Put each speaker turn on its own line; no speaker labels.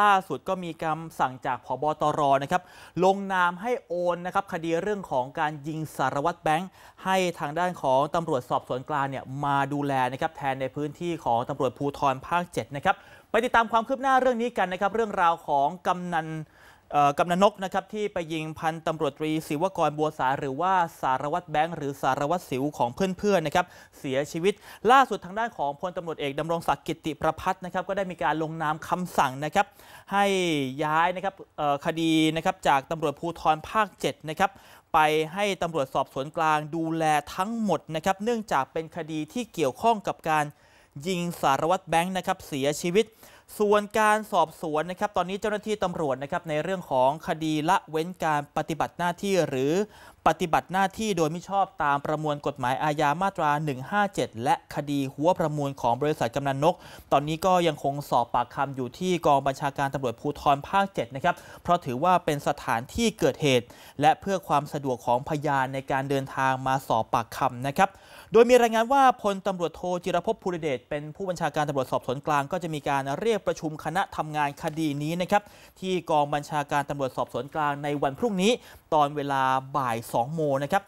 ล่าสุดก็มีคำสั่งจากผบตรนะครับลงนามให้โอนนะครับคดีเรื่องของการยิงสารวัตรแบงค์ ให้ทางด้านของตำรวจสอบสวนกลางเนี่ยมาดูแลนะครับแทนในพื้นที่ของตำรวจภูธรภาค7นะครับไปติดตามความคืบหน้าเรื่องนี้กันนะครับเรื่องราวของกำนันกำนันนกนะครับที่ไปยิงพันตำรวจตรีศิวกรบัวสาหรือว่าสารวัตรแบงค์หรือสารวัตรสิวของเพื่อนๆนะครับเสียชีวิตล่าสุดทางด้านของพลตำรวจเอกดำรงศักดิ์กิติประพัฒนะครับก็ได้มีการลงนามคำสั่งนะครับให้ย้ายนะครับคดีนะครับจากตำรวจภูธรภาค7นะครับไปให้ตำรวจสอบสวนกลางดูแลทั้งหมดนะครับเนื่องจากเป็นคดีที่เกี่ยวข้องกับการยิงสารวัตรแบงค์นะครับเสียชีวิตส่วนการสอบสวนนะครับ ตอนนี้เจ้าหน้าที่ตำรวจนะครับ ในเรื่องของคดีละเว้นการปฏิบัติหน้าที่หรือปฏิบัติหน้าที่โดยมิชอบตามประมวลกฎหมายอาญามาตรา 157 และคดีหัวประมูลของบริษัทกำนันนก ตอนนี้ก็ยังคงสอบปากคำอยู่ที่กองบัญชาการตำรวจภูธรภาค7นะครับ เพราะถือว่าเป็นสถานที่เกิดเหตุ และเพื่อความสะดวกของพยานในการเดินทางมาสอบปากคำนะครับ โดยมีรายงานว่าพลตำรวจโทจิรพภูริเดช เป็นผู้บัญชาการตำรวจสอบสวนกลางก็จะมีการเรียกประชุมคณะทำงานคดีนี้นะครับที่กองบัญชาการตำรวจสอบสวนกลางในวันพรุ่งนี้ตอนเวลาบ่าย 2 2 โมนะครับ